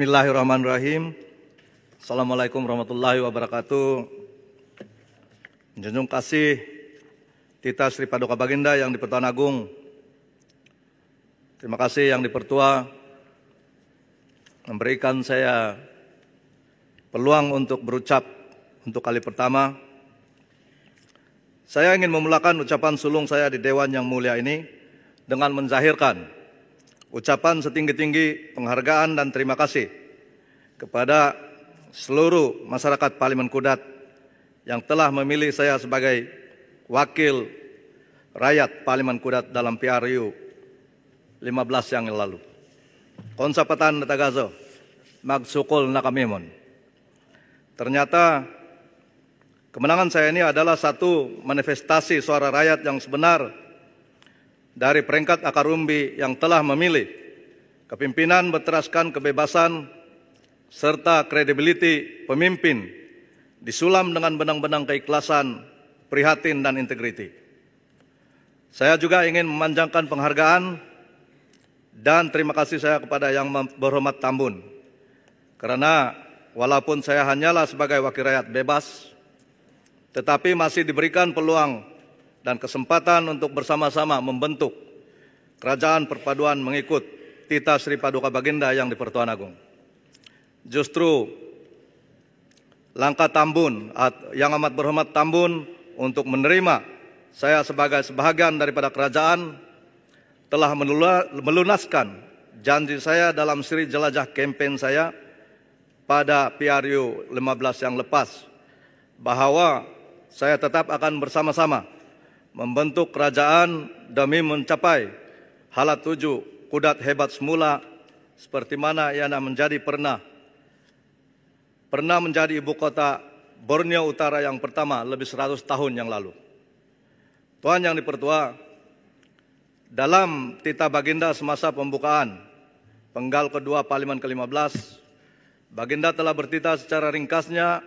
Bismillahirrahmanirrahim. Assalamualaikum warahmatullahi wabarakatuh. Menjunjung kasih Tita Sri Paduka Baginda yang di Agung. Terima kasih yang Dipertua memberikan saya peluang untuk berucap untuk kali pertama. Saya ingin memulakan ucapan sulung saya di Dewan yang mulia ini dengan menzahirkan ucapan setinggi-tinggi penghargaan dan terima kasih kepada seluruh masyarakat Parlimen Kudat yang telah memilih saya sebagai wakil rakyat Parlimen Kudat dalam PRU 15 yang lalu. Konsepatan Netagazo, magsukul nakamimon. Ternyata kemenangan saya ini adalah satu manifestasi suara rakyat yang sebenar dari peringkat akar umbi yang telah memilih kepimpinan berteraskan kebebasan serta kredibiliti pemimpin disulam dengan benang-benang keikhlasan, prihatin, dan integriti. Saya juga ingin memanjangkan penghargaan dan terima kasih saya kepada yang berhormat Tambun. Karena walaupun saya hanyalah sebagai wakil rakyat bebas, tetapi masih diberikan peluang dan kesempatan untuk bersama-sama membentuk kerajaan perpaduan mengikut Tita Sri Paduka Baginda yang di Pertuan Agung. Justru langkah Tambun yang amat berhormat Tambun untuk menerima saya sebagai sebahagian daripada kerajaan telah melunaskan janji saya dalam seri jelajah kampanye saya pada PRU 15 yang lepas bahwa saya tetap akan bersama-sama membentuk kerajaan demi mencapai halat tuju kudat hebat semula seperti mana ia menjadi pernah. Pernah menjadi ibu kota Borneo Utara yang pertama lebih 100 tahun yang lalu. Tuan yang dipertua, dalam tita baginda semasa pembukaan penggal kedua Parlimen ke-15, baginda telah bertita secara ringkasnya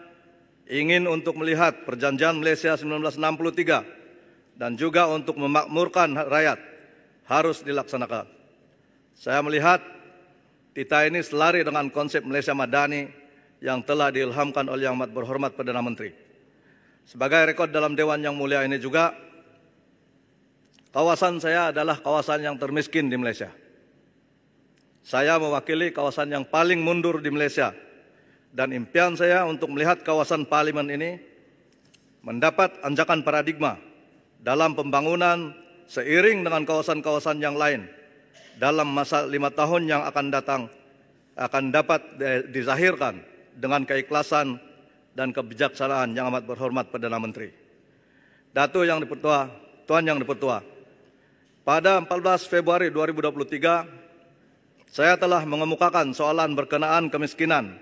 ingin untuk melihat perjanjian Malaysia 1963 dan juga untuk memakmurkan rakyat harus dilaksanakan. Saya melihat Tita ini selari dengan konsep Malaysia Madani yang telah diilhamkan oleh Yang Amat Berhormat Perdana Menteri. Sebagai rekod dalam Dewan Yang Mulia ini juga, kawasan saya adalah kawasan yang termiskin di Malaysia. Saya mewakili kawasan yang paling mundur di Malaysia. Dan impian saya untuk melihat kawasan Parlimen ini mendapat anjakan paradigma dalam pembangunan seiring dengan kawasan-kawasan yang lain dalam masa lima tahun yang akan datang akan dapat dizahirkan dengan keikhlasan dan kebijaksanaan yang amat berhormat Perdana Menteri. Datu yang dipertua, Tuan yang dipertua, pada 14 Februari 2023, saya telah mengemukakan soalan berkenaan kemiskinan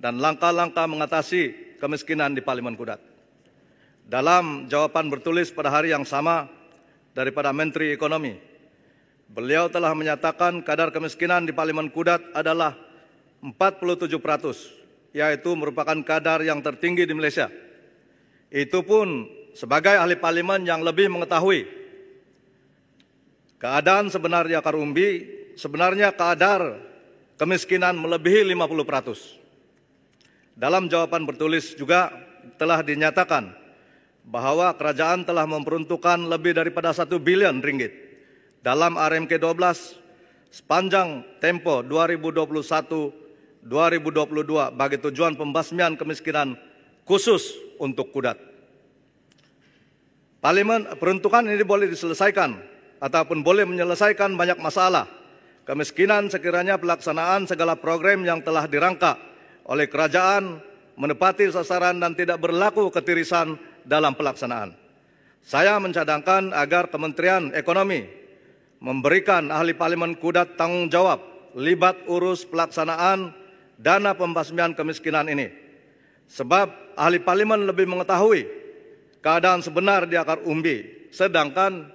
dan langkah-langkah mengatasi kemiskinan di Parlimen Kudat. Dalam jawaban bertulis pada hari yang sama daripada Menteri Ekonomi, beliau telah menyatakan kadar kemiskinan di Parlimen Kudat adalah 47 peratus, yaitu merupakan kadar yang tertinggi di Malaysia. Itu pun sebagai ahli parlimen yang lebih mengetahui keadaan sebenarnya Karumbi, sebenarnya kadar kemiskinan melebihi 50 peratus. Dalam jawaban bertulis juga telah dinyatakan bahwa kerajaan telah memperuntukkan lebih daripada satu bilion ringgit dalam RMK 12 sepanjang tempo 2021-2022 bagi tujuan pembasmian kemiskinan khusus untuk Kudat. Parlimen peruntukan ini boleh diselesaikan ataupun boleh menyelesaikan banyak masalah. Kemiskinan sekiranya pelaksanaan segala program yang telah dirangka oleh kerajaan menepati sasaran dan tidak berlaku ketirisan dalam pelaksanaan. Saya mencadangkan agar Kementerian Ekonomi memberikan ahli parlemen kudat tanggung jawab libat urus pelaksanaan dana pembasmian kemiskinan ini. Sebab ahli parlemen lebih mengetahui keadaan sebenar di akar umbi, sedangkan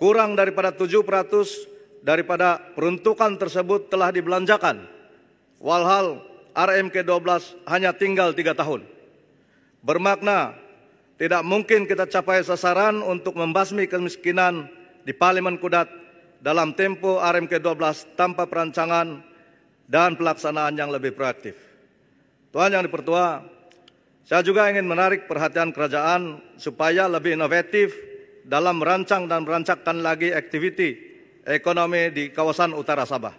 kurang daripada peratus daripada peruntukan tersebut telah dibelanjakan. Walhal RMK 12 hanya tinggal tiga tahun. Bermakna tidak mungkin kita capai sasaran untuk membasmi kemiskinan di Parlimen Kudat dalam tempo RMK 12 tanpa perancangan dan pelaksanaan yang lebih proaktif. Tuhan Yang Dipertua, saya juga ingin menarik perhatian kerajaan supaya lebih inovatif dalam merancang dan merancangkan lagi aktiviti ekonomi di kawasan utara Sabah.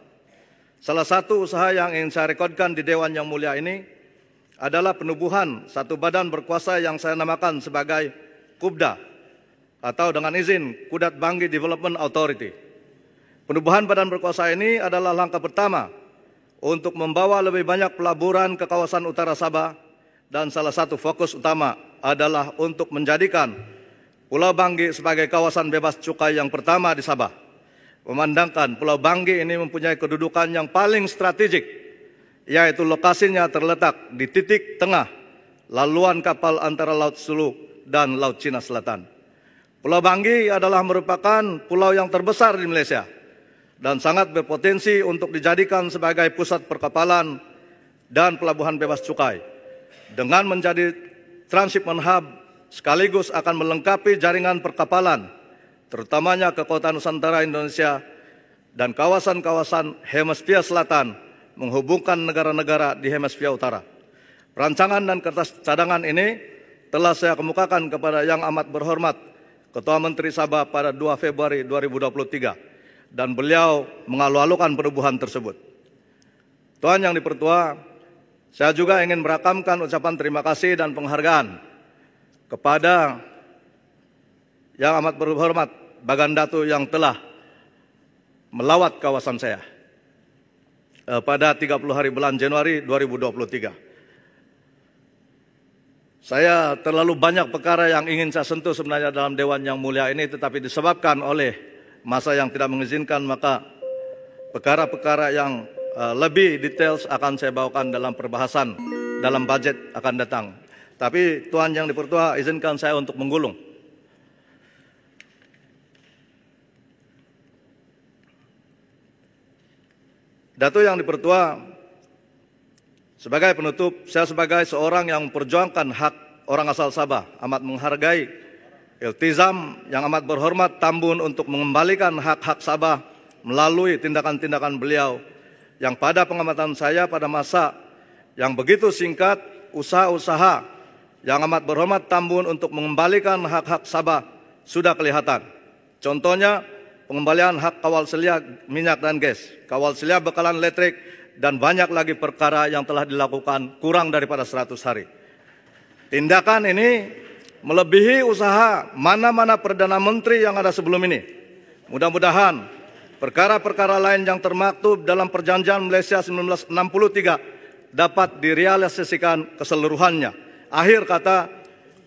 Salah satu usaha yang ingin saya rekodkan di Dewan Yang Mulia ini adalah penubuhan satu badan berkuasa yang saya namakan sebagai KUBDA atau dengan izin Kudat Banggi Development Authority. Penubuhan badan berkuasa ini adalah langkah pertama untuk membawa lebih banyak pelaburan ke kawasan utara Sabah dan salah satu fokus utama adalah untuk menjadikan Pulau Banggi sebagai kawasan bebas cukai yang pertama di Sabah. Memandangkan Pulau Banggi ini mempunyai kedudukan yang paling strategik yaitu lokasinya terletak di titik tengah laluan kapal antara Laut Suluk dan Laut Cina Selatan. Pulau Banggi adalah merupakan pulau yang terbesar di Malaysia dan sangat berpotensi untuk dijadikan sebagai pusat perkapalan dan pelabuhan bebas cukai. Dengan menjadi transshipment hub sekaligus akan melengkapi jaringan perkapalan, terutamanya ke kota Nusantara Indonesia dan kawasan-kawasan Hemisfer selatan menghubungkan negara-negara di hemisfer utara. Rancangan dan kertas cadangan ini telah saya kemukakan kepada yang amat berhormat Ketua Menteri Sabah pada 2 Februari 2023 dan beliau mengalu-alukan perubahan tersebut. Tuan yang dipertua, saya juga ingin merakamkan ucapan terima kasih dan penghargaan kepada yang amat berhormat Datu yang telah melawat kawasan saya. Eh, pada 30 hari bulan Januari 2023. Saya terlalu banyak perkara yang ingin saya sentuh sebenarnya dalam Dewan yang mulia ini tetapi disebabkan oleh masa yang tidak mengizinkan maka perkara-perkara yang eh, lebih details akan saya bawakan dalam perbahasan dalam budget akan datang. Tapi Tuhan yang dipertua izinkan saya untuk menggulung. Datu yang dipertua, sebagai penutup, saya sebagai seorang yang memperjuangkan hak orang asal Sabah, amat menghargai iltizam yang amat berhormat Tambun untuk mengembalikan hak-hak Sabah melalui tindakan-tindakan beliau yang pada pengamatan saya pada masa yang begitu singkat usaha-usaha yang amat berhormat Tambun untuk mengembalikan hak-hak Sabah sudah kelihatan. Contohnya, pengembalian hak kawal selia minyak dan gas, kawal selia bekalan elektrik, dan banyak lagi perkara yang telah dilakukan kurang daripada 100 hari. Tindakan ini melebihi usaha mana-mana Perdana Menteri yang ada sebelum ini. Mudah-mudahan perkara-perkara lain yang termaktub dalam perjanjian Malaysia 1963 dapat direalisasikan keseluruhannya. Akhir kata,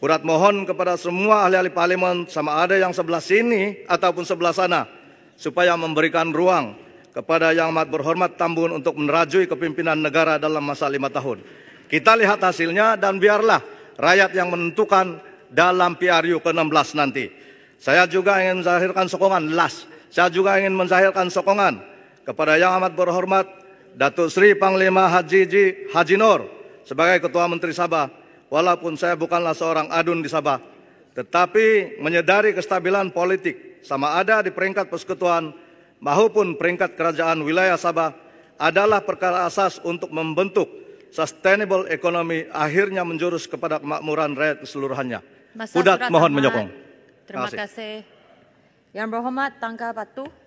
Urat mohon kepada semua ahli-ahli parlemen sama ada yang sebelah sini ataupun sebelah sana supaya memberikan ruang kepada Yang Amat Berhormat Tambun untuk menerajui kepimpinan negara dalam masa lima tahun. Kita lihat hasilnya dan biarlah rakyat yang menentukan dalam PRU ke-16 nanti. Saya juga ingin menzahirkan sokongan, las. Saya juga ingin menzahirkan sokongan kepada Yang Amat Berhormat Datuk Sri Panglima Haji Haji Nur sebagai Ketua Menteri Sabah walaupun saya bukanlah seorang adun di Sabah, tetapi menyadari kestabilan politik sama ada di peringkat persekutuan maupun peringkat kerajaan wilayah Sabah adalah perkara asas untuk membentuk sustainable economy akhirnya menjurus kepada kemakmuran rakyat keseluruhannya. Masa mohon menyokong. Terima kasih. Yang berhormat Tangka Batu.